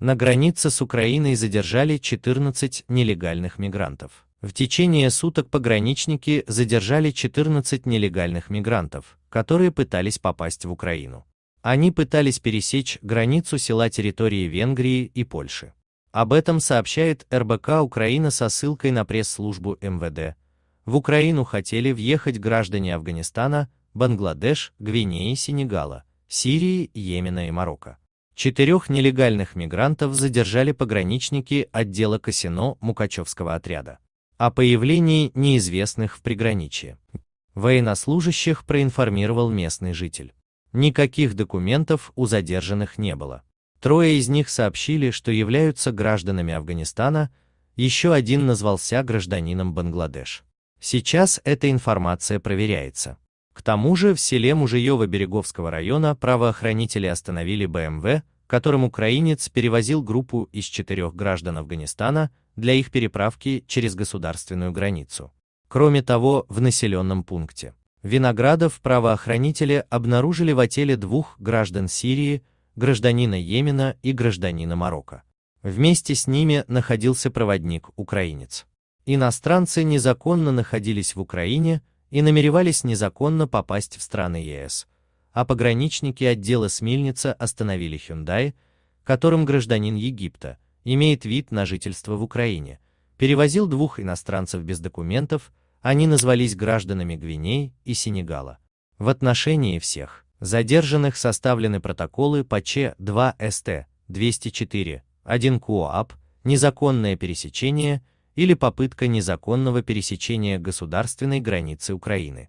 на границе с Украиной задержали 14 нелегальных мигрантов. В течение суток пограничники задержали 14 нелегальных мигрантов, которые пытались попасть в Украину. Они пытались пересечь границу села территории Венгрии и Польши. Об этом сообщает РБК Украина со ссылкой на пресс-службу МВД. В Украину хотели въехать граждане Афганистана, Бангладеш, Гвинеи, Сенегала, Сирии, Йемена и Марокко. Четырех нелегальных мигрантов задержали пограничники отдела Касино Мукачевского отряда. О появлении неизвестных в приграничье. Военнослужащих проинформировал местный житель. Никаких документов у задержанных не было. Трое из них сообщили, что являются гражданами Афганистана, еще один назвался гражданином Бангладеш. Сейчас эта информация проверяется. К тому же в селе Мужиево Береговского района правоохранители остановили БМВ, которым украинец перевозил группу из четырех граждан Афганистана для их переправки через государственную границу. Кроме того, в населенном пункте Виноградов правоохранители обнаружили в отеле двух граждан Сирии, гражданина Йемена и гражданина Марокко. Вместе с ними находился проводник-украинец. Иностранцы незаконно находились в Украине, и намеревались незаконно попасть в страны ЕС, а пограничники отдела смильница остановили Hyundai, которым гражданин Египта, имеет вид на жительство в Украине, перевозил двух иностранцев без документов, они назвались гражданами Гвинеи и Сенегала. В отношении всех задержанных составлены протоколы по Ч2СТ 204, 1 КОАП, незаконное пересечение или попытка незаконного пересечения государственной границы Украины.